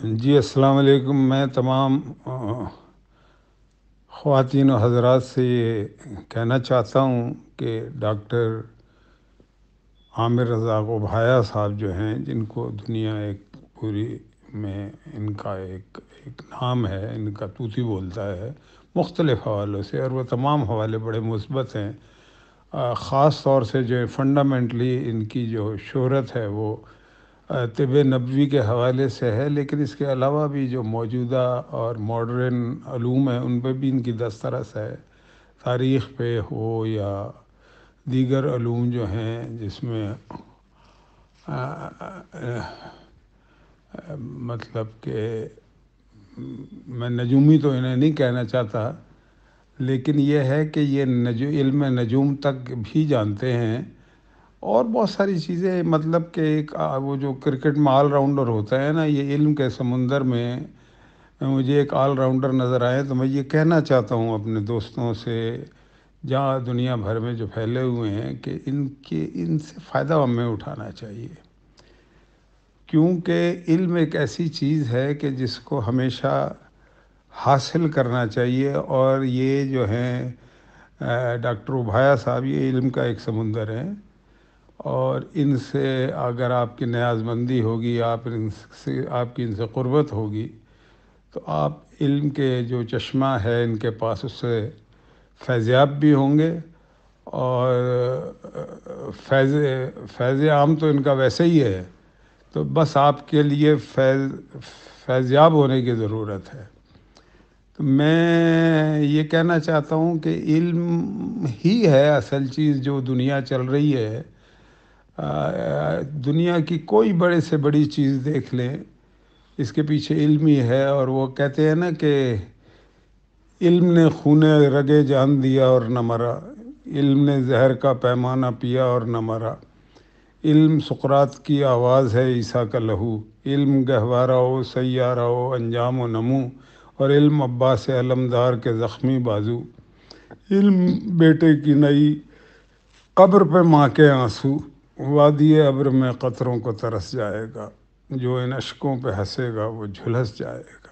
जी अस्सलाम वालेकुम मैं तमाम और हजरात से ये कहना चाहता हूँ कि डॉक्टर आमिर रज़ा भाया साहब जो हैं जिनको दुनिया एक पूरी में इनका एक एक नाम है इनका तूती बोलता है मुख्तलिफ़ हवालों से और वह तमाम हवाले बड़े मुस्बत हैं ख़ास तौर से जो फंडामेंटली इनकी जो शहरत है वो तिब नबवी के हवाले से है लेकिन इसके अलावा भी जो मौजूदा और मॉडर्न ूम हैं उन पर भी इनकी दस्तरस है तारीख़ पे हो या दीगर आलूम जो हैं जिसमें मतलब के मैं नजूमी तो इन्हें नहीं कहना चाहता लेकिन यह है कि ये नजू इल्म नजूम तक भी जानते हैं और बहुत सारी चीज़ें मतलब कि एक वो जो क्रिकेट में ऑल राउंडर होता है ना ये इल्म के समुंदर में मुझे एक ऑल राउंडर नज़र आए तो मैं ये कहना चाहता हूँ अपने दोस्तों से जहाँ दुनिया भर में जो फैले हुए हैं कि इनके इनसे फ़ायदा हमें उठाना चाहिए क्योंकि इल्म एक ऐसी चीज़ है कि जिसको हमेशा हासिल करना चाहिए और ये जो हैं डॉक्टर उभाया साहब ये इल्म का एक समुंदर है और इनसे अगर आपकी न्याजमंदी होगी आप इनसे आपकी इनसे क़ुरबत होगी तो आप इल्म के जो चश्मा है इनके पास उससे फैज़याब भी होंगे और फैज़ फैज़ आम तो इनका वैसे ही है तो बस आपके लिए फैज़ फैज़याब होने की ज़रूरत है तो मैं ये कहना चाहता हूँ कि इल्म ही है असल चीज़ जो दुनिया चल रही है दुनिया की कोई बड़े से बड़ी चीज़ देख लें इसके पीछे इल्म ही है और वो कहते हैं ना कि इल्म ने खून रगे जान दिया और न मरा इल्म ने जहर का पैमाना पिया और न मरा इल्म सुकरात की आवाज़ है ईसा का लहू इल्म गहवारा हो सैारा हो अंजाम व नमू और इल्म अब्बास अलमदार के ज़ख्मी बाजू इल्म बेटे की नई कब्र पे माँ के आंसू वादी अब्र में कतरों को तरस जाएगा जो इन अशकों पे हंसेगा वो झुलस जाएगा